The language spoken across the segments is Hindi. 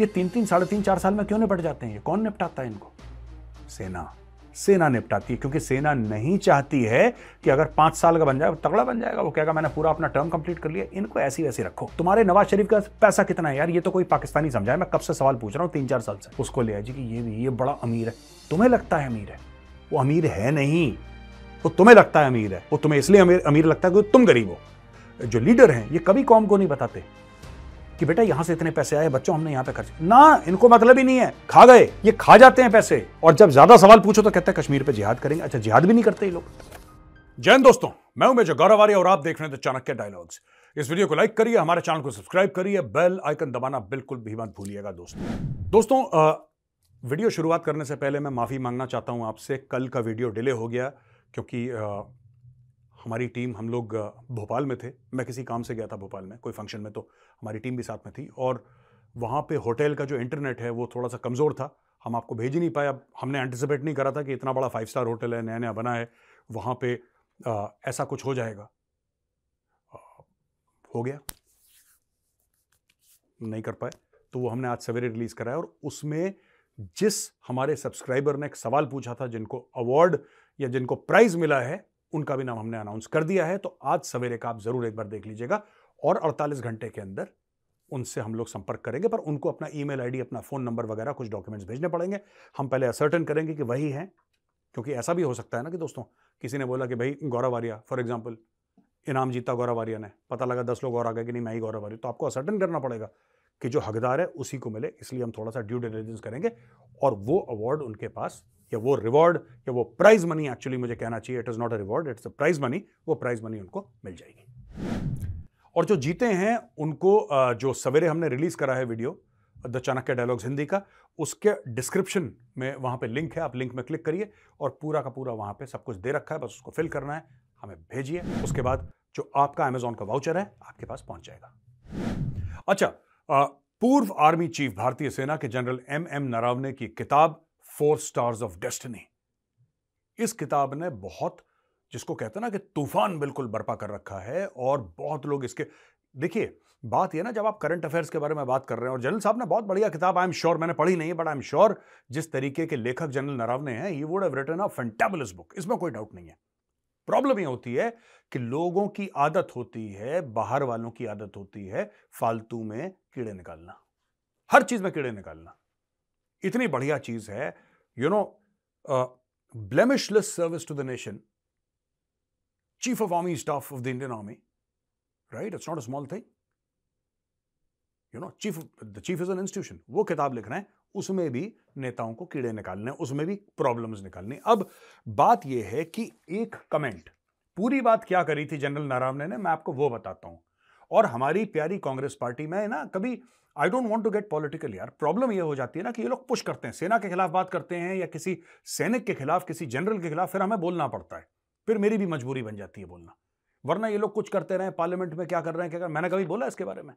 ये तीन तीन साढ़े तीन चार साल में क्यों निपट जाते हैं ये कौन निपटाता है इनको सेना सेना निपटाती है क्योंकि सेना नहीं चाहती है कि अगर पांच साल का बन जाए तगड़ा बन जाएगा वो कहेगा मैंने पूरा अपना टर्म कंप्लीट कर लिया इनको ऐसी वैसी रखो तुम्हारे नवाज शरीफ का पैसा कितना है यार ये तो कोई पाकिस्तानी समझाए मैं कब से सवाल पूछ रहा हूँ तीन चार साल से उसको ले आजी कि ये ये बड़ा अमीर है तुम्हें लगता है अमीर है वो अमीर है नहीं वो तुम्हें लगता है अमीर है वो तुम्हें इसलिए अमीर अमीर लगता है क्योंकि तुम गरीब हो जो लीडर हैं ये कभी कौम को नहीं बताते कि बेटा यहां से इतने पैसे आए बच्चों हमने यहां पे खर्च ना इनको मतलब ही नहीं है खा गए ये खा जाते हैं पैसे और जब ज्यादा सवाल पूछो तो कहते हैं कश्मीर पे जिहाद करेंगे अच्छा जिहाद भी नहीं करते ये लोग जैन दोस्तों मैं हूं मेजर गौरव आर्य और आप देख रहे हैं चाणक्य डायलॉग्स इस वीडियो को लाइक करिए हमारे चैनल को सब्सक्राइब करिए बेल आइकन दबाना बिल्कुल भी मत भूलिएगा दोस्तों दोस्तों वीडियो शुरुआत करने से पहले मैं माफ़ी मांगना चाहता हूं आपसे कल का वीडियो डिले हो गया क्योंकि हमारी टीम हम लोग भोपाल में थे मैं किसी काम से गया था भोपाल में कोई फंक्शन में तो हमारी टीम भी साथ में थी और वहाँ पे होटल का जो इंटरनेट है वो थोड़ा सा कमज़ोर था हम आपको भेज ही नहीं पाए अब हमने एंटिसिपेट नहीं करा था कि इतना बड़ा फाइव स्टार होटल है नया नया बना है वहाँ पे आ, ऐसा कुछ हो जाएगा आ, हो गया नहीं कर पाए तो वो हमने आज सवेरे रिलीज़ कराया और उसमें जिस हमारे सब्सक्राइबर ने एक सवाल पूछा था जिनको अवार्ड या जिनको प्राइज़ मिला है उनका भी नाम हमने अनाउंस कर दिया है तो आज सवेरे का आप ज़रूर एक बार देख लीजिएगा और 48 घंटे के अंदर उनसे हम लोग संपर्क करेंगे पर उनको अपना ईमेल आईडी अपना फ़ोन नंबर वगैरह कुछ डॉक्यूमेंट्स भेजने पड़ेंगे हम पहले असर्टन करेंगे कि वही हैं क्योंकि ऐसा भी हो सकता है ना कि दोस्तों किसी ने बोला कि भाई गौरव आर्या फॉर एग्जाम्पल इनाम जीता गौरव आर्या ने पता लगा दस लोग और आ गए कि नहीं मैं ही गौरव आर्या तो आपको असर्टन करना पड़ेगा कि जो हकदार है उसी को मिले इसलिए हम थोड़ा सा ड्यू डिलिजेंस करेंगे और वो अवार्ड उनके पास या वो रिवॉर्ड या वो प्राइज मनी एक्चुअली मुझे कहना चाहिए it is not a reward it's a prize money वो प्राइज मनी उनको मिल जाएगी और जो जीते हैं उनको जो सवेरे हमने रिलीज़ करा है video the Chanakya dialogues Hindi का उसके डिस्क्रिप्शन में वहां पे लिंक है आप लिंक में क्लिक करिए और पूरा का पूरा वहां पे सब कुछ दे रखा है बस उसको फिल करना है हमें भेजिए उसके बाद जो आपका अमेजोन का वाउचर है आपके पास पहुंच जाएगा अच्छा पूर्व आर्मी चीफ भारतीय सेना के जनरल एम एम नरावने की किताब फोर स्टार्स ऑफ डेस्टिनी इस किताब ने बहुत जिसको कहते हैं ना कि तूफान बिल्कुल बर्पा कर रखा है और बहुत लोग इसके देखिए बात यह ना जब आप करंट अफेयर्स के बारे में बात कर रहे हैं और जनरल साहब ने बहुत बढ़िया किताब आई एम श्योर मैंने पढ़ी नहीं है बट आई एम श्योर जिस तरीके के लेखक जनरल नरावने हैं he would have written a fantabulous book इसमें कोई डाउट नहीं है प्रॉब्लम यह होती है कि लोगों की आदत होती है बाहर वालों की आदत होती है फालतू में कीड़े निकालना हर चीज में कीड़े निकालना इतनी बढ़िया चीज है you know blemishless service to the nation chief of army staff of the Indian army right it's not a small thing you know chief the chief is an institution वो किताब लिख रहे हैं उसमें भी नेताओं को कीड़े निकालने उसमें भी प्रॉब्लम्स निकालने अब बात यह है कि एक कमेंट पूरी बात क्या करी थी जनरल नारावने ने मैं आपको वो बताता हूं और हमारी प्यारी कांग्रेस पार्टी में ना कभी I don't want to get political यार प्रॉब्लम ये हो जाती है ना कि ये लोग पुश करते हैं सेना के खिलाफ बात करते हैं या किसी सैनिक के खिलाफ किसी जनरल के खिलाफ फिर हमें बोलना पड़ता है फिर मेरी भी मजबूरी बन जाती है बोलना वरना ये लोग कुछ करते रहे पार्लियामेंट में क्या कर रहे हैं क्या कर मैंने कभी बोला इसके बारे में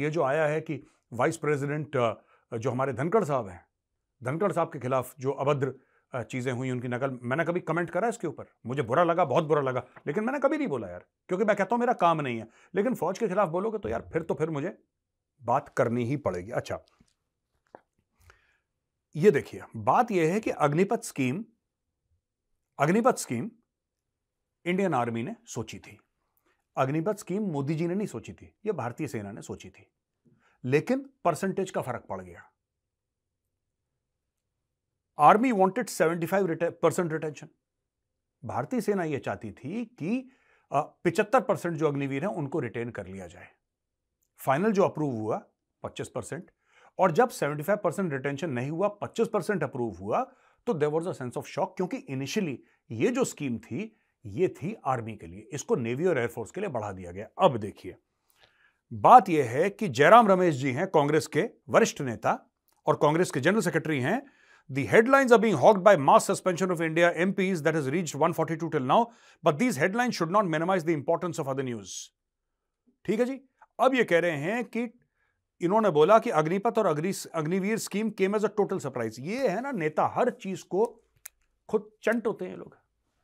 ये जो आया है कि वाइस प्रेसिडेंट जो हमारे धनखड़ साहब हैं धनखड़ साहब के खिलाफ जो अभद्र चीज़ें हुई उनकी नकल मैंने कभी कमेंट करा इसके ऊपर मुझे बुरा लगा बहुत बुरा लगा लेकिन मैंने कभी नहीं बोला यार क्योंकि मैं कहता हूँ मेरा काम नहीं है लेकिन फौज के खिलाफ बोलोगे तो यार फिर तो फिर मुझे बात करनी ही पड़ेगी अच्छा ये देखिए बात यह है कि Agnipath scheme Agnipath scheme Indian army ने सोची थी अग्निपथ स्कीम मोदी जी ने नहीं सोची थी यह भारतीय सेना ने सोची थी लेकिन परसेंटेज का फर्क पड़ गया आर्मी वांटेड 75 परसेंट रिटेंशन भारतीय सेना यह चाहती थी कि पिचहत्तर परसेंट जो अग्निवीर हैं उनको रिटेन कर लिया जाए फाइनल जो अप्रूव हुआ 25 परसेंट और जब 75 परसेंट रिटेंशन नहीं हुआ 25 परसेंट अप्रूव हुआ तो there was a sense of shock क्योंकि इनिशियली ये जो स्कीम थी ये थी आर्मी के लिए इसको नेवी और एयरफोर्स के लिए बढ़ा दिया गया अब देखिए बात यह है कि जयराम रमेश जी हैं कांग्रेस के वरिष्ठ नेता और कांग्रेस के जनरल सेक्रेटरी हैं The headlines are being hawked by mass suspension of India MPs that has reached 142 till now, but these headlines should not minimize the importance of other news. ठीक है जी अब ये कह रहे हैं कि इन्होंने बोला कि अग्निपथ और Agni Agniveer scheme came as a total surprise ये है ना नेता हर चीज को खुद चंट होते हैं लोग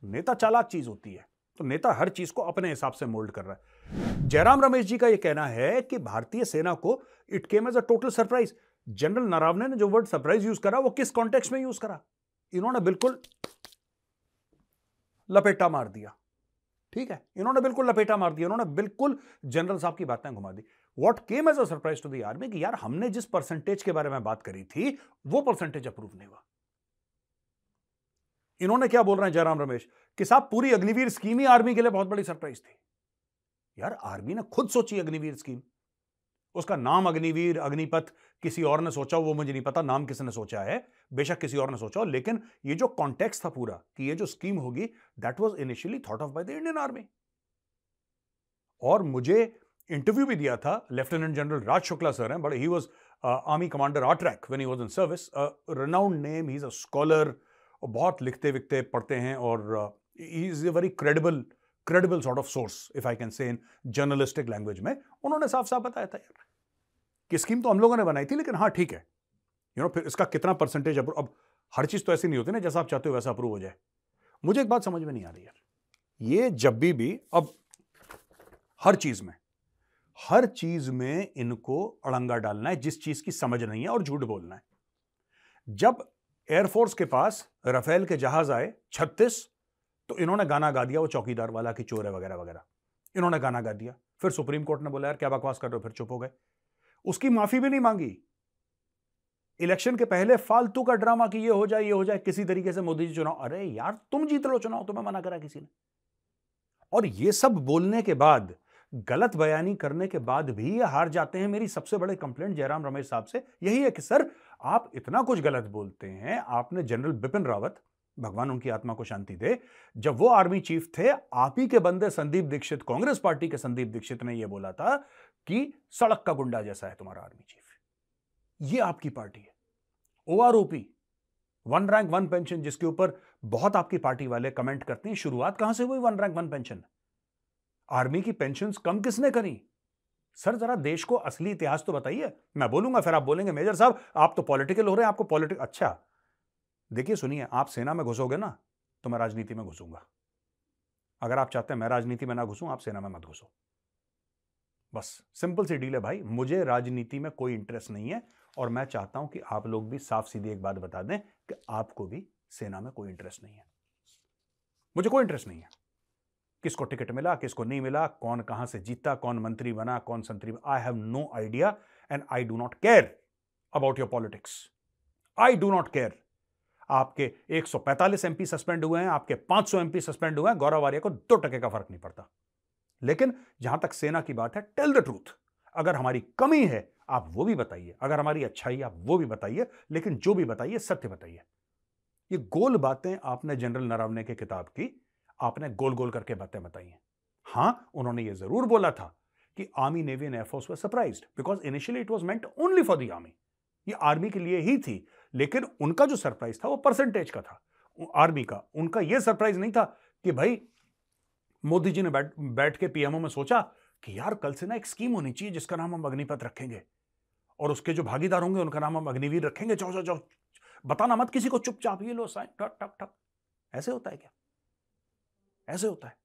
नेता चालाक चीज होती है तो नेता हर चीज को अपने हिसाब से मोल्ड कर रहा है जयराम रमेश जी का यह कहना है कि भारतीय सेना को it came as a total surprise general Naravane ने जो वर्ड सरप्राइज यूज करा वो किस कॉन्टेक्स्ट में यूज करा इन्होंने बिल्कुल लपेटा मार दिया ठीक है इन्होंने बिल्कुल लपेटा मार दिया उन्होंने बिल्कुल जनरल साहब की बातें घुमा दी what came as a surprise to the army कि यार हमने जिस परसेंटेज के बारे में बात करी थी वो परसेंटेज अप्रूव नहीं हुआ इन्होंने क्या बोल रहे हैं जयराम रमेश कि साहब पूरी अग्निवीर स्कीम ही आर्मी के लिए बहुत बड़ी सरप्राइज थी यार आर्मी ने खुद सोची अग्निवीर स्कीम उसका नाम अग्निवीर अग्निपथ किसी और ने सोचा वो मुझे नहीं पता नाम किसने सोचा है बेशक किसी और ने सोचा लेकिन ये जो कॉन्टेक्स्ट था पूरा कि ये जो स्कीम होगी that was initially thought of by the Indian army और मुझे इंटरव्यू भी दिया था lieutenant general Raj Shukla sir हैं but he was army commander आट्रैक when he was in service renowned name he is a scholar और बहुत लिखते विखते पढ़ते हैं और is a very credible credible sort of source if I can say in journalistic language में उन्होंने साफ साफ बताया था यार कि स्कीम तो हम लोगों ने बनाई थी लेकिन हाँ ठीक है यू नो फिर इसका कितना परसेंटेज अब हर चीज़ तो ऐसी नहीं होती ना जैसा आप चाहते हो वैसा अप्रूव हो जाए मुझे एक बात समझ में नहीं आ रही यार ये जब भी भी अब हर चीज़ में हर चीज़ में इनको अड़ंगा डालना है जिस चीज़ की समझ नहीं है और झूठ बोलना है जब एयरफोर्स के पास राफेल के जहाज आए छत्तीस तो इन्होंने गाना गा दिया वो चौकीदार वाला कि चोर है वगैरह वगैरह इन्होंने गाना गा दिया फिर सुप्रीम कोर्ट ने बोला यार क्या बकवास कर रहे हो फिर चुप हो गए उसकी माफी भी नहीं मांगी इलेक्शन के पहले फालतू का ड्रामा कि ये हो जाए ये हो जाए किसी तरीके से मोदी जी चुनाव अरे यार तुम जीत लो चुनाव तुम्हें मना करा किसी ने और ये सब बोलने के बाद गलत बयानी करने के बाद भी ये हार जाते हैं मेरी सबसे बड़े कंप्लेंट जयराम रमेश साहब से यही है कि सर आप इतना कुछ गलत बोलते हैं आपने जनरल बिपिन रावत भगवान उनकी आत्मा को शांति दे जब वो आर्मी चीफ थे आप ही के बंदे संदीप दीक्षित कांग्रेस पार्टी के संदीप दीक्षित ने यह बोला था कि सड़क का गुंडा जैसा है तुम्हारा आर्मी चीफ ये आपकी पार्टी है O O R P one rank one pension जिसके ऊपर बहुत आपकी पार्टी वाले कमेंट करते हैं शुरुआत कहां से हुई one rank one pension army की पेंशन कम किसने करी सर जरा देश को असली इतिहास तो बताइए मैं बोलूंगा फिर आप बोलेंगे मेजर साहब आप तो पॉलिटिकल हो रहे हैं आपको पॉलिटिक अच्छा देखिए सुनिए आप सेना में घुसोगे ना तो मैं राजनीति में घुसूंगा अगर आप चाहते हैं मैं राजनीति में ना घुसूं आप सेना में मत घुसो बस सिंपल सी डील है भाई मुझे राजनीति में कोई इंटरेस्ट नहीं है और मैं चाहता हूं कि आप लोग भी साफ सीधी एक बात बता दें कि आपको भी सेना में कोई इंटरेस्ट नहीं है मुझे कोई इंटरेस्ट नहीं है किसको टिकट मिला किसको नहीं मिला कौन कहां से जीता कौन मंत्री बना कौन संतरी I have no idea and I do not care about your politics I do not care आपके 145 एमपी सस्पेंड हुए हैं आपके 500 एमपी सस्पेंड हुए हैं गौरव आर्य को दो टके का फर्क नहीं पड़ता लेकिन जहां तक सेना की बात है टेल द ट्रूथ अगर हमारी कमी है आप वो भी बताइए अगर हमारी अच्छाई आप वो भी बताइए लेकिन जो भी बताइए सत्य बताइए ये गोल बातें आपने जनरल नरावने की किताब की आपने गोल गोल करके बातें बताई हैं हाँ उन्होंने ये जरूर बोला था कि army navy and air force were surprised because initially it was meant only for the army ये आर्मी के लिए ही थी लेकिन उनका जो सरप्राइज था वो परसेंटेज का था आर्मी का उनका ये सरप्राइज नहीं था कि भाई मोदी जी ने बैठ बैठ के पीएमओ में सोचा कि यार कल से ना एक स्कीम होनी चाहिए जिसका नाम हम अग्निपथ रखेंगे और उसके जो भागीदार होंगे उनका नाम हम अग्निवीर रखेंगे जाओ जाओ जाओ बताना मत किसी को चुपचाप ये लो साइन ठक ठक ठक ऐसे होता है क्या ऐसे होता है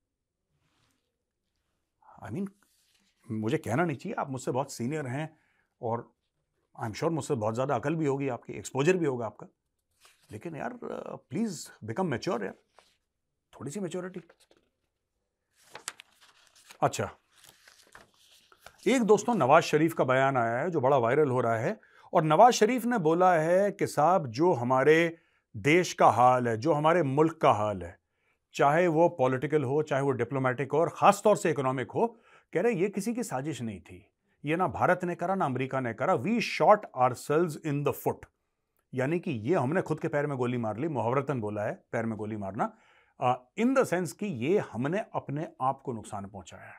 आई I मीन mean, मुझे कहना नहीं चाहिए आप मुझसे बहुत सीनियर हैं और आई एम श्योर मुझसे बहुत ज़्यादा अकल भी होगी आपकी एक्सपोजर भी होगा आपका लेकिन यार प्लीज़ बिकम मेच्योर यार थोड़ी सी मेच्योरिटी अच्छा एक दोस्तों नवाज शरीफ का बयान आया है जो बड़ा वायरल हो रहा है और नवाज शरीफ ने बोला है कि साहब जो हमारे देश का हाल है जो हमारे मुल्क का हाल है चाहे वो पॉलिटिकल हो चाहे वो डिप्लोमेटिक हो और ख़ास तौर से इकोनॉमिक हो कह रहे ये किसी की साजिश नहीं थी ये ना भारत ने करा ना अमेरिका ने करा we shot ourselves in the foot यानी कि ये हमने खुद के पैर में गोली मार ली मुहावरतन बोला है पैर में गोली मारना इन द सेंस कि ये हमने अपने आप को नुकसान पहुंचाया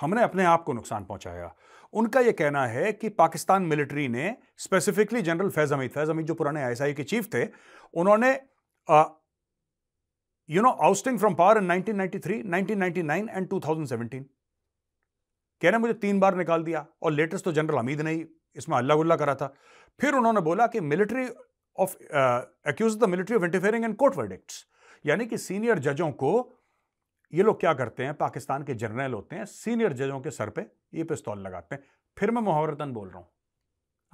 हमने अपने आप को नुकसान पहुंचाया उनका यह कहना है कि पाकिस्तान मिलिट्री ने स्पेसिफिकली जनरल फैज हमीद फैज हमीद जो पुराने आईएसआई के चीफ थे उन्होंने you know, ousting from power in 1993, 1999 and 2017. कह रहे मुझे तीन बार निकाल दिया और लेटेस्ट तो जनरल हमीद ने ही इसमें अल्लाह गुल्ला करा था फिर उन्होंने बोला कि military of accuse the military of interfering and court verdicts यानी कि सीनियर जजों को ये लोग क्या करते हैं पाकिस्तान के जर्नल होते हैं सीनियर जजों के सर पर ये पिस्तौल लगाते हैं फिर मैं मुहावरतन बोल रहा हूं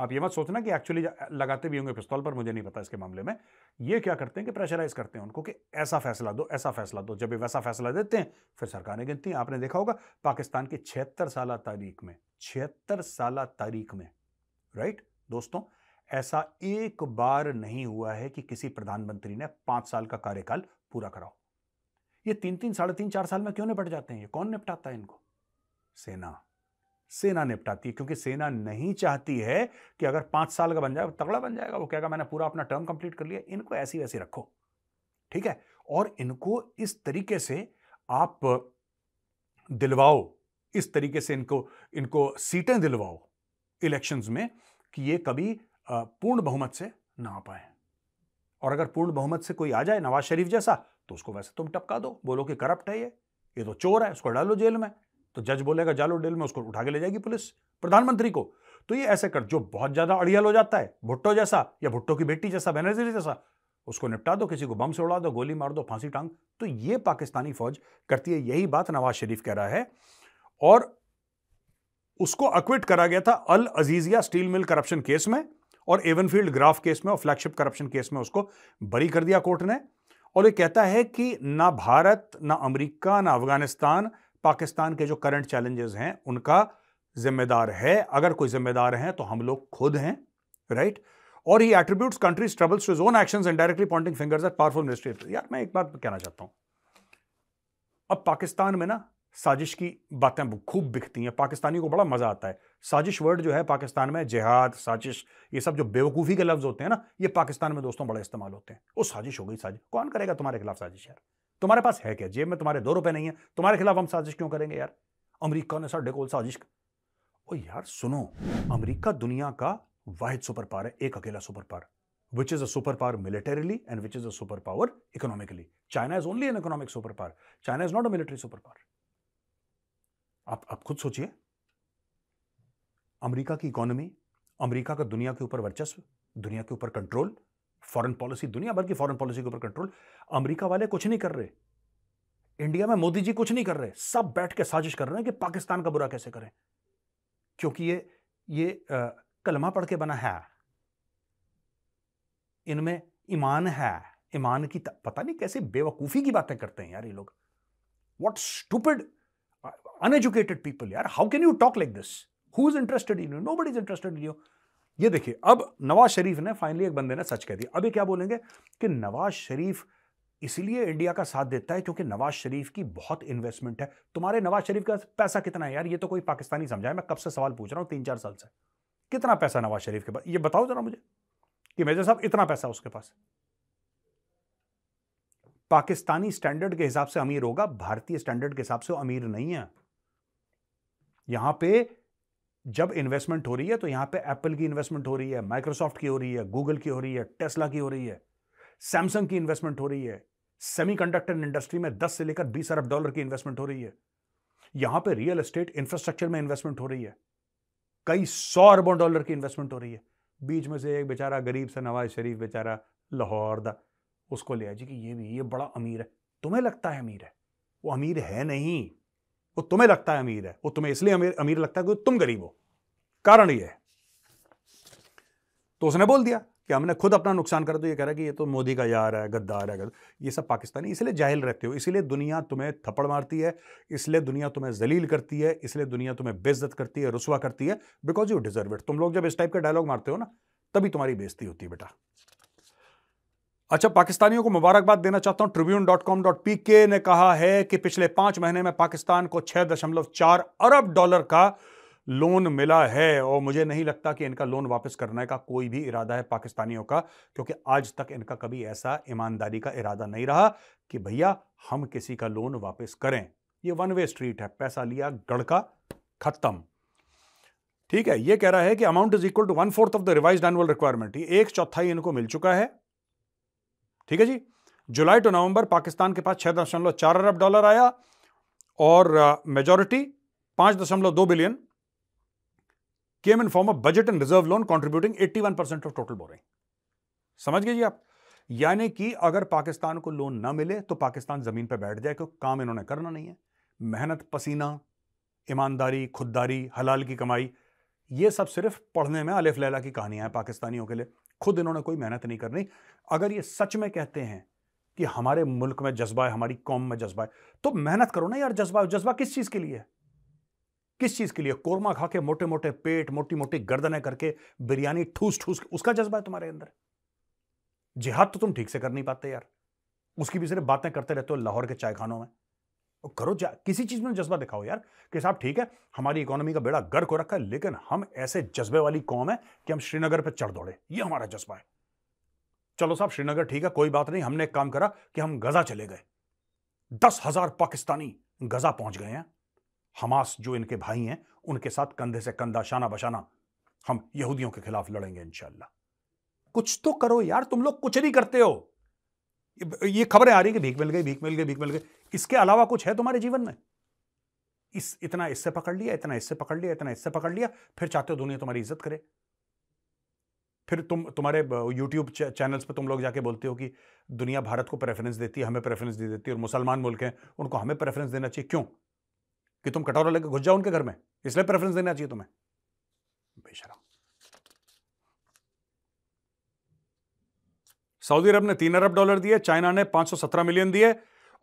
आप ये मत सोचना कि एक्चुअली लगाते भी होंगे पिस्तौल पर मुझे नहीं पता इसके मामले में ये क्या करते हैं कि प्रेशराइज करते हैं उनको कि ऐसा फैसला दो ऐसा फैसला दो जब ये वैसा फैसला देते हैं फिर सरकारें गिनती हैं आपने देखा होगा पाकिस्तान की छिहत्तर साल तारीख में छिहत्तर साल तारीख में राइट दोस्तों ऐसा एक बार नहीं हुआ है कि किसी प्रधानमंत्री ने पांच साल का कार्यकाल पूरा कराओ ये तीन तीन साढ़े तीन चार साल में क्यों निपट जाते हैं ये कौन निपटाता है इनको सेना सेना निपटाती है क्योंकि सेना नहीं चाहती है कि अगर पांच साल का बन जाए तगड़ा बन जाएगा वो कहेगा मैंने पूरा अपना टर्म कंप्लीट कर लिया इनको ऐसी वैसी रखो ठीक है और इनको इस तरीके से आप दिलवाओ इस तरीके से इनको इनको सीटें दिलवाओ इलेक्शंस में कि ये कभी पूर्ण बहुमत से ना आ पाए और अगर पूर्ण बहुमत से कोई आ जाए नवाज शरीफ जैसा तो उसको वैसे तुम टपका दो बोलो कि करप्ट है ये ये तो चोर है उसको डालो जेल में तो जज बोलेगा जालो डेल में उसको उठा के ले जाएगी पुलिस प्रधानमंत्री को तो ये ऐसे कर जो बहुत ज्यादा अड़ियल हो जाता है भुट्टो जैसा या भुट्टो की बेटी जैसा बैनर्जी जैसा उसको निपटा दो किसी को बम से उड़ा दो गोली मार दो फांसी टांग तो ये पाकिस्तानी फौज करती है यही बात नवाज शरीफ कह रहा है और उसको अक्विट करा गया था Al Azizia steel mill corruption case में और एवनफील्ड ग्राफ केस में और फ्लैगशिप करप्शन केस में उसको बरी कर दिया कोर्ट ने और ये कहता है कि ना भारत ना अमेरिका ना अफगानिस्तान पाकिस्तान के जो करंट चैलेंजेस हैं उनका जिम्मेदार है अगर कोई जिम्मेदार हैं तो हम लोग खुद हैं राइट और he attributes country's troubles to his own actions and directly pointing fingers at powerful ministry यार मैं एक बात कहना चाहता हूं अब पाकिस्तान में ना साजिश की बातें खूब बिकती हैं पाकिस्तानी को बड़ा मजा आता है साजिश वर्ड जो है पाकिस्तान में जिहाद साजिश ये सब जो बेवकूफ़ी के लफ्ज़ होते हैं ना ये पाकिस्तान में दोस्तों बड़े इस्तेमाल होते हैं वो साजिश हो गई साजिश कौन करेगा तुम्हारे खिलाफ साजिश यार तुम्हारे पास है क्या जेब में तुम्हारे दो रुपए नहीं है तुम्हारे खिलाफ हम साजिश क्यों करेंगे यार अमरीका ने साढ़े को साजिश ओ यार सुनो अमरीका दुनिया का वाहिद सुपर पावर है एक अकेला super power which is which is a superpower militarily and which power economically China is only an economic super power China is not a military super power आप आप खुद सोचिए अमेरिका की इकोनॉमी अमेरिका का दुनिया के ऊपर वर्चस्व दुनिया के ऊपर कंट्रोल फॉरेन पॉलिसी दुनिया भर की फॉरेन पॉलिसी के ऊपर कंट्रोल अमेरिका वाले कुछ नहीं कर रहे इंडिया में मोदी जी कुछ नहीं कर रहे सब बैठ के साजिश कर रहे हैं कि पाकिस्तान का बुरा कैसे करें क्योंकि ये ये आ, कलमा पढ़ के बना है इनमें ईमान है ईमान की त, पता नहीं कैसे बेवकूफ़ी की बातें करते हैं यार ये लोग वॉट स्टूपिड अनएजुकेटेड पीपल यार how can you talk like this who is interested in you nobody is interested in you ये देखिए अब नवाज शरीफ ने फाइनली एक बंदे ने सच कह दिया अभी क्या बोलेंगे कि नवाज शरीफ इसलिए इंडिया का साथ देता है क्योंकि नवाज शरीफ की बहुत इन्वेस्टमेंट है तुम्हारे नवाज शरीफ का पैसा कितना है यार ये तो कोई पाकिस्तानी समझाए मैं कब से सवाल पूछ रहा हूँ तीन चार साल से कितना पैसा नवाज शरीफ के पास ये बताओ जरा मुझे कि मेजर साहब इतना पैसा उसके पास पाकिस्तानी स्टैंडर्ड के हिसाब से अमीर होगा भारतीय स्टैंडर्ड के हिसाब से अमीर नहीं है यहां पे जब इन्वेस्टमेंट हो रही है तो यहाँ पे एप्पल की इन्वेस्टमेंट हो रही है माइक्रोसॉफ्ट की हो रही है गूगल की हो रही है टेस्ला की हो रही है सैमसंग की इन्वेस्टमेंट हो रही है सेमीकंडक्टर इंडस्ट्री में 10 से लेकर 20 अरब डॉलर की इन्वेस्टमेंट हो रही है यहां पे रियल एस्टेट इंफ्रास्ट्रक्चर में इन्वेस्टमेंट हो रही है कई सौ अरबों डॉलर की इन्वेस्टमेंट हो रही है बीच में से एक बेचारा गरीब सा नवाज शरीफ बेचारा लाहौर दा उसको ले आया जी कि ये भी ये बड़ा अमीर है तुम्हें लगता है अमीर है वो अमीर है नहीं वो तुम्हें लगता है अमीर है वो तुम्हें इसलिए अमीर अमीर लगता है क्योंकि तुम गरीब हो कारण ये है तो उसने बोल दिया कि हमने खुद अपना नुकसान कर तो ये कह रहा है कि ये तो मोदी का यार है गद्दार है ये सब पाकिस्तानी इसलिए जाहिल रहते हो इसलिए दुनिया तुम्हें थप्पड़ मारती है इसलिए दुनिया तुम्हें जलील करती है इसलिए दुनिया तुम्हें बेज्जत करती है रुसवा करती है बिकॉज यू डिजर्व इट तुम लोग जब इस टाइप का डायलॉग मारते हो ना तभी तुम्हारी बेइज्जती होती है बेटा अच्छा पाकिस्तानियों को मुबारकबाद देना चाहता हूं Tribune dot com dot P K ने कहा है कि पिछले पांच महीने में पाकिस्तान को छह दशमलव चार अरब डॉलर का लोन मिला है और मुझे नहीं लगता कि इनका लोन वापस करने का कोई भी इरादा है पाकिस्तानियों का क्योंकि आज तक इनका कभी ऐसा ईमानदारी का इरादा नहीं रहा कि भैया हम किसी का लोन वापस करें ये वन वे स्ट्रीट है पैसा लिया गड़का खत्म ठीक है ये कह रहा है कि amount is equal to one fourth of the revise annual requirement ये एक चौथाई इनको मिल चुका है ठीक है जी जुलाई टू नवंबर पाकिस्तान के पास छः दशमलव चार अरब डॉलर आया और मेजोरिटी पाँच दशमलव दो billion came in form of budget and reserve loan contributing eighty one percent of total borrowing समझ गए जी आप यानी कि अगर पाकिस्तान को लोन ना मिले तो पाकिस्तान ज़मीन पर बैठ जाए क्योंकि काम इन्होंने करना नहीं है मेहनत पसीना ईमानदारी खुददारी हलाल की कमाई ये सब सिर्फ पढ़ने में अलिफ लैला की कहानियां हैं पाकिस्तानियों के लिए खुद इन्होंने कोई मेहनत नहीं करनी अगर ये सच में कहते हैं कि हमारे मुल्क में जज्बा है हमारी कौम में जज्बा है तो मेहनत करो ना यार जज्बा जज्बा किस चीज़ के लिए किस चीज़ के लिए कोरमा खा के मोटे मोटे पेट मोटी मोटी गर्दनें करके बिरयानी ठूस ठूस उसका जज्बा है तुम्हारे अंदर जिहाद तो तुम ठीक से कर नहीं पाते यार उसकी भी सिर्फ बातें करते रहते हो लाहौर के चाय खानों में करो जा किसी चीज़ में जज्बा दिखाओ यार कि साहब ठीक है हमारी इकोनॉमी का बेड़ा गर्क हो रखा है लेकिन हम ऐसे जज्बे वाली कौम है कि हम श्रीनगर पर चढ़ दौड़े ये हमारा जज्बा है चलो साहब श्रीनगर ठीक है कोई बात नहीं हमने एक काम करा कि हम गजा चले गए दस हजार पाकिस्तानी गजा पहुंच गए हैं हमास जो इनके भाई हैं उनके साथ कंधे से कंधा शाना बशाना हम यहूदियों के खिलाफ लड़ेंगे इंशाला कुछ तो करो यार तुम लोग कुछ नहीं करते हो ये खबरें आ रही कि भीख मिल गई भीख मिल गई भीख मिल गई इसके अलावा कुछ है तुम्हारे जीवन में इस इतना इससे पकड़ लिया इतना इससे पकड़ लिया इतना इससे पकड़ लिया फिर चाहते हो दुनिया तुम्हारी इज्जत करे फिर तुम तुम्हारे यूट्यूब चैनल्स पे तुम लोग जाके बोलते हो कि दुनिया भारत को प्रेफरेंस देती है हमें प्रेफरेंस दे देती है और मुसलमान मुल्क हैं उनको हमें प्रेफरेंस देना चाहिए क्यों कि तुम कटोरा लेकर घुस जाओ उनके घर में इसलिए प्रेफरेंस देना चाहिए तुम्हें बेशरम सऊदी अरब ने तीन अरब डॉलर दिए चाइना ने सत्रह मिलियन दिए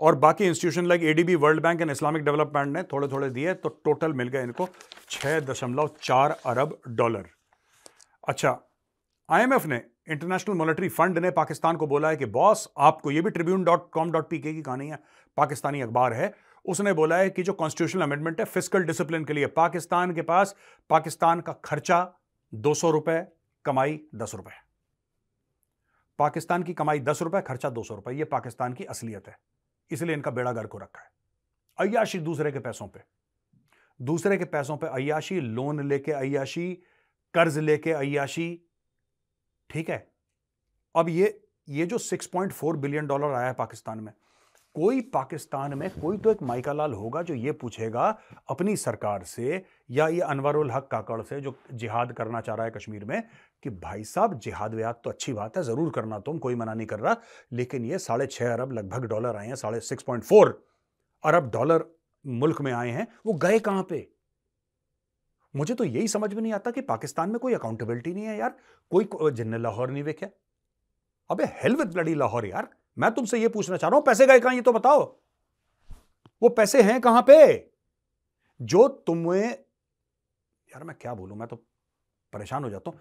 और बाकी institution like ADB World Bank and Islamic Development ने थोड़े थोड़े दिए तो टोटल मिल गए इनको छः दशमलव चार अरब डॉलर अच्छा आईएमएफ ने इंटरनेशनल मॉनेटरी फंड ने पाकिस्तान को बोला है कि बॉस आपको ये भी Tribune dot com dot P K की कहानी है पाकिस्तानी अखबार है उसने बोला है कि जो कॉन्स्टिट्यूशनल अमेंडमेंट है फिजिकल डिसिप्लिन के लिए पाकिस्तान के पास पाकिस्तान का खर्चा दो सौ रुपये कमाई दस रुपये पाकिस्तान की कमाई दस रुपए खर्चा दो सौ रुपए यह पाकिस्तान की असलियत है इसलिए इनका बेड़ा गर्क को रखा है अयाशी दूसरे के पैसों पर दूसरे के पैसों पर अयाशी लोन लेके अयाशी कर्ज लेके अयाशी ठीक है अब ये ये जो 6.4 बिलियन डॉलर आया है पाकिस्तान में कोई पाकिस्तान में कोई तो एक माइका लाल होगा जो ये पूछेगा अपनी सरकार से या ये अनवर उल हक काकड़ से जो जिहाद करना चाह रहा है कश्मीर में कि भाई साहब जिहाद व्याद तो अच्छी बात है ज़रूर करना तुम कोई मना नहीं कर रहा लेकिन ये साढ़े छः अरब लगभग डॉलर आए हैं साढ़े सिक्स पॉइंट फोर अरब डॉलर मुल्क में आए हैं वो गए कहाँ पे मुझे तो यही समझ में नहीं आता कि पाकिस्तान में कोई अकाउंटेबिलिटी नहीं है यार कोई जिनने लाहौर नहीं वे क्या अबे हेल विद ब्लडी लाहौर यार मैं तुमसे यह पूछना चाह रहा हूं पैसे गए कहां ये तो बताओ वो पैसे हैं कहां पे जो तुम्हें यार मैं क्या बोलूं मैं तो परेशान हो जाता हूं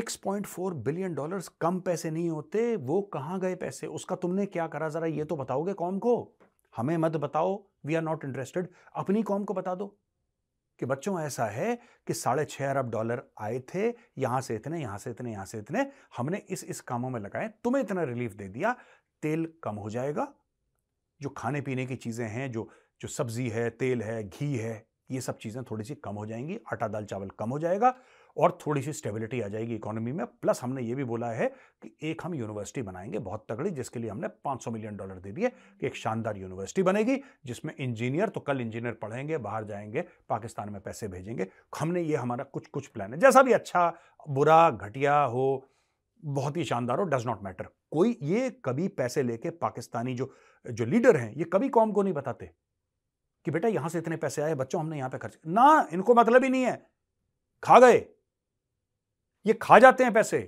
6.4 बिलियन डॉलर्स कम पैसे नहीं होते वो कहां गए पैसे उसका तुमने क्या करा जरा ये तो बताओगे कौम को हमें मत बताओ वी आर नॉट इंटरेस्टेड अपनी कौम को बता दो कि बच्चों ऐसा है कि साढ़े छः अरब डॉलर आए थे यहाँ से इतने यहाँ से इतने यहाँ से इतने हमने इस इस कामों में लगाए तुम्हें इतना रिलीफ दे दिया तेल कम हो जाएगा जो खाने पीने की चीज़ें हैं जो जो सब्ज़ी है तेल है घी है ये सब चीज़ें थोड़ी सी कम हो जाएंगी आटा दाल चावल कम हो जाएगा और थोड़ी सी स्टेबिलिटी आ जाएगी इकोनॉमी में प्लस हमने ये भी बोला है कि एक हम यूनिवर्सिटी बनाएंगे बहुत तगड़ी जिसके लिए हमने 500 मिलियन डॉलर दे दिए कि एक शानदार यूनिवर्सिटी बनेगी जिसमें इंजीनियर तो कल इंजीनियर पढ़ेंगे बाहर जाएंगे पाकिस्तान में पैसे भेजेंगे हमने ये हमारा कुछ कुछ प्लान है जैसा भी अच्छा बुरा घटिया हो बहुत ही शानदार हो डज नॉट मैटर कोई ये कभी पैसे लेके पाकिस्तानी जो जो लीडर हैं ये कभी कौम को नहीं बताते कि बेटा यहां से इतने पैसे आए बच्चों हमने यहां पे खर्च ना इनको मतलब ही नहीं है खा गए ये खा जाते हैं पैसे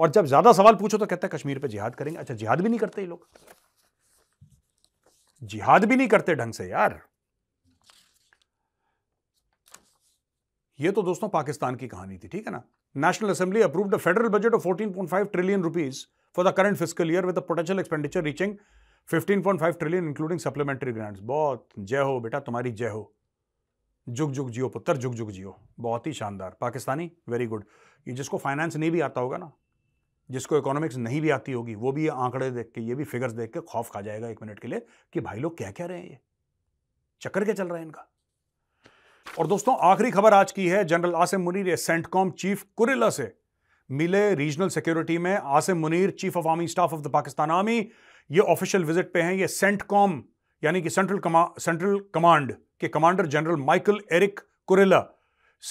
और जब ज्यादा सवाल पूछो तो कहते हैं कश्मीर पे जिहाद करेंगे अच्छा जिहाद भी नहीं करते ये लोग जिहाद भी नहीं करते ढंग से यार ये तो दोस्तों पाकिस्तान की कहानी थी ठीक है ना national assembly approved the federal budget of 14.5 trillion rupees for the current fiscal year with potential expenditure reaching 15.5 trillion including supplementary grants बहुत जय हो बेटा तुम्हारी जय हो जुग जुग जियो पुत्र जुग जुग जियो बहुत ही शानदार पाकिस्तानी वेरी गुड ये जिसको फाइनेंस नहीं भी आता होगा ना जिसको इकोनॉमिक्स नहीं भी आती होगी वो भी ये आंकड़े देख के ये भी फिगर्स देख के खौफ खा जाएगा एक मिनट के लिए कि भाई लोग क्या कह रहे हैं ये चक्कर क्या चल रहा है इनका और दोस्तों आखिरी खबर आज की है general Asim Munir CENTCOM chief Kurilla से मिले रीजनल सिक्योरिटी में Asim Munir chief of army staff of the Pakistan army ये ऑफिशियल विजिट पे हैं ये सेंटकॉम यानी कि सेंट्रल कमा सेंट्रल कमांड के commander general Michael Eric Kurilla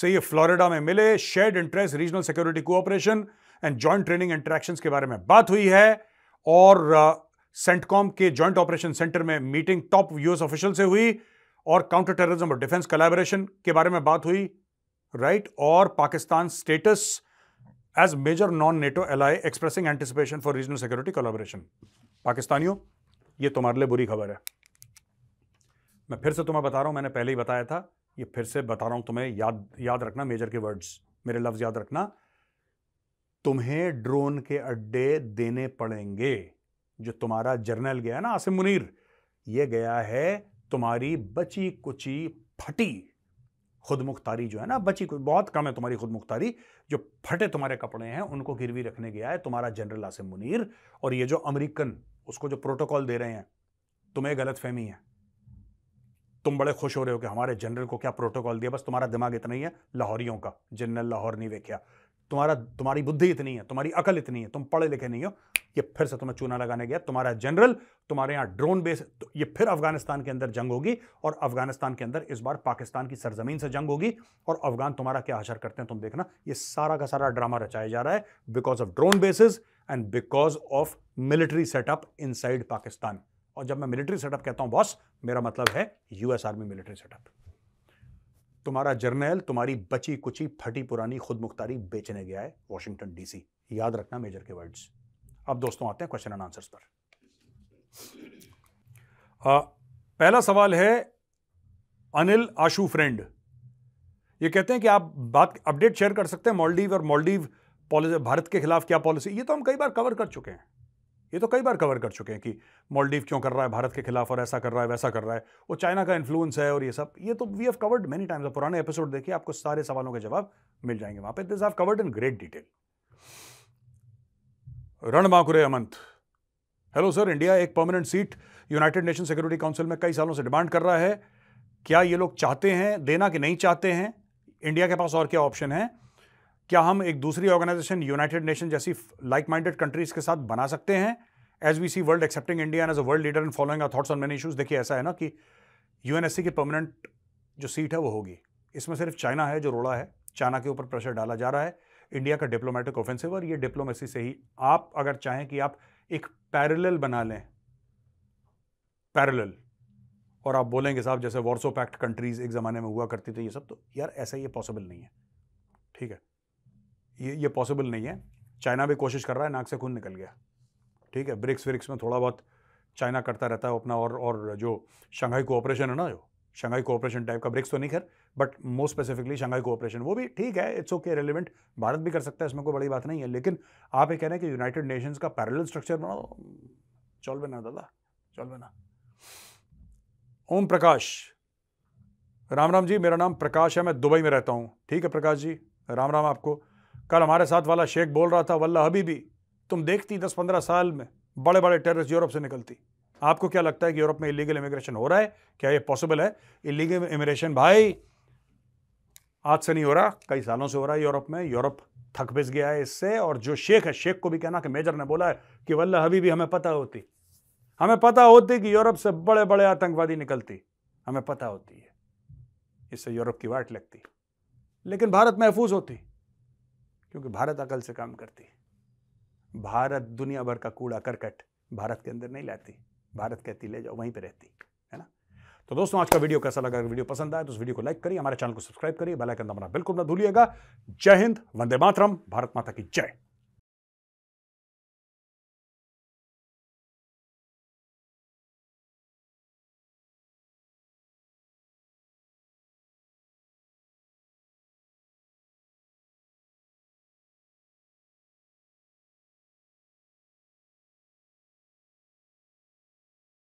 से ये फ्लोरिडा में मिले shared interest regional security cooperation and joint training interaction के बारे में बात हुई है और सेंटकॉम के जॉइंट ऑपरेशन सेंटर में मीटिंग टॉप यूएस ऑफिशियल से हुई और काउंटर टेररिज्म और डिफेंस कलेबोरेशन के बारे में बात हुई राइट right? और Pakistan status as major non NATO ally expressing anticipation for regional security collaboration पाकिस्तानियों ये तुम्हारे लिए बुरी खबर है मैं फिर से तुम्हें बता रहा हूँ मैंने पहले ही बताया था ये फिर से बता रहा हूँ तुम्हें याद याद रखना मेजर के वर्ड्स मेरे लफ्ज़ याद रखना तुम्हें ड्रोन के अड्डे देने पड़ेंगे जो तुम्हारा जर्नल गया ना आसिम मुनीर ये गया है तुम्हारी बची कुची फटी खुद मुख्तारी जो है ना बची कुछ बहुत कम है तुम्हारी खुद मुख्तारी जो फटे तुम्हारे कपड़े हैं उनको गिरवी रखने गया है तुम्हारा जनरल आसिम मुनीर और ये जो अमेरिकन उसको जो प्रोटोकॉल दे रहे हैं तुम्हें गलत फहमी है तुम बड़े खुश हो रहे हो कि हमारे जनरल को क्या प्रोटोकॉल दिया बस तुम्हारा दिमाग इतना ही है लाहौरियों का जनरल लाहौर नहीं वेख्या तुम्हारा तुम्हारी बुद्धि इतनी है तुम्हारी अकल इतनी है तुम पढ़े लिखे नहीं हो ये फिर से तुम्हें चूना लगाने गया तुम्हारा जनरल तुम्हारे यहाँ ड्रोन बेस तो ये फिर अफगानिस्तान के अंदर जंग होगी और अफगानिस्तान के अंदर इस बार पाकिस्तान की सरजमीन से जंग होगी और अफगान तुम्हारा क्या असर करते हैं तुम देखना ये सारा का सारा ड्रामा रचाया जा रहा है because of drone bases and because of military setup in Pakistan और जब मैं मिलिट्री सेटअप कहता हूं बॉस मेरा मतलब है यूएस आर्मी मिलिट्री सेटअप तुम्हारा जर्नल तुम्हारी बची कुची फटी पुरानी खुद मुख्तारी बेचने गया है वॉशिंगटन डीसी याद रखना मेजर के वर्ड्स अब दोस्तों आते हैं क्वेश्चन एंड आंसर्स पर आ, पहला सवाल है अनिल आशु फ्रेंड ये कहते हैं कि आप बात अपडेट शेयर कर सकते हैं मॉलडीव और मॉलडीव पॉलिसी भारत के खिलाफ क्या पॉलिसी ये तो हम कई बार कवर कर चुके हैं ये तो कई बार कवर कर चुके हैं कि मॉलडीव क्यों कर रहा है भारत के खिलाफ और ऐसा कर रहा है वैसा कर रहा है वो चाइना का इन्फ्लुएंस है और ये सब ये तो we have covered many times पुराने एपिसोड देखिए आपको सारे सवालों के जवाब मिल जाएंगे वहां पे this have covered in great detail रणमाकुरे अमंत हेलो सर इंडिया एक permanent seat United Nation Security Council में कई सालों से डिमांड कर रहा है क्या ये लोग चाहते हैं देना कि नहीं चाहते हैं इंडिया के पास और क्या ऑप्शन है क्या हम एक दूसरी ऑर्गेनाइजेशन यूनाइटेड नेशन जैसी लाइक माइंडेड कंट्रीज के साथ बना सकते हैं as we see world accepting India as a world leader in following our thoughts on many issues देखिए ऐसा है ना कि यूएनएससी की परमानेंट जो सीट है वो होगी इसमें सिर्फ चाइना है जो रोड़ा है चाइना के ऊपर प्रेशर डाला जा रहा है इंडिया का डिप्लोमेटिक ऑफेंसिव और ये डिप्लोमेसी से ही आप अगर चाहें कि आप एक पैरेलल बना लें पैरेलल और आप बोलेंगे साहब जैसे वॉर्सो पैक्ट कंट्रीज एक ज़माने में हुआ करती थी ये सब तो यार ऐसा ये पॉसिबल नहीं है ठीक है ये ये पॉसिबल नहीं है चाइना भी कोशिश कर रहा है नाक से खून निकल गया ठीक है ब्रिक्स व्रिक्स में थोड़ा बहुत चाइना करता रहता है अपना और और जो शंघाई कोऑपरेशन है ना जो शंघाई कोऑपरेशन टाइप का ब्रिक्स तो नहीं खैर but most specifically Shanghai cooperation वो भी ठीक है इट्स ओके रेलिवेंट भारत भी कर सकता है इसमें कोई बड़ी बात नहीं है लेकिन आप ये कह रहे हैं कि यूनाइटेड नेशंस का पैरल स्ट्रक्चर बनाओ चौल बना दादा चौल बना ओम प्रकाश राम राम जी मेरा नाम प्रकाश है मैं दुबई में रहता हूँ ठीक है प्रकाश जी राम राम आपको कल हमारे साथ वाला शेख बोल रहा था वल्ला भी तुम देखती दस पंद्रह साल में बड़े बड़े टेररिस्ट यूरोप से निकलती आपको क्या लगता है कि यूरोप में इलीगल इमिग्रेशन हो रहा है क्या ये पॉसिबल है इलीगल इमिग्रेशन भाई आज से नहीं हो रहा कई सालों से हो रहा है यूरोप में यूरोप थक बिस गया है इससे और जो शेख है शेख को भी कहना कि मेजर ने बोला है कि वल्ला भी हमें पता होती हमें पता होती कि यूरोप से बड़े बड़े आतंकवादी निकलती हमें पता होती है इससे यूरोप की वाट लगती लेकिन भारत महफूज होती क्योंकि भारत अकल से काम करती है भारत दुनिया भर का कूड़ा करकट भारत के अंदर नहीं लाती भारत कहती ले जाओ वहीं पर रहती है ना तो दोस्तों आज का वीडियो कैसा लगा अगर वीडियो पसंद आए तो उस वीडियो को लाइक करिए हमारे चैनल को सब्सक्राइब करिए बेलाइकन दबाना बिल्कुल ना भूलिएगा जय हिंद वंदे मातरम भारत माता की जय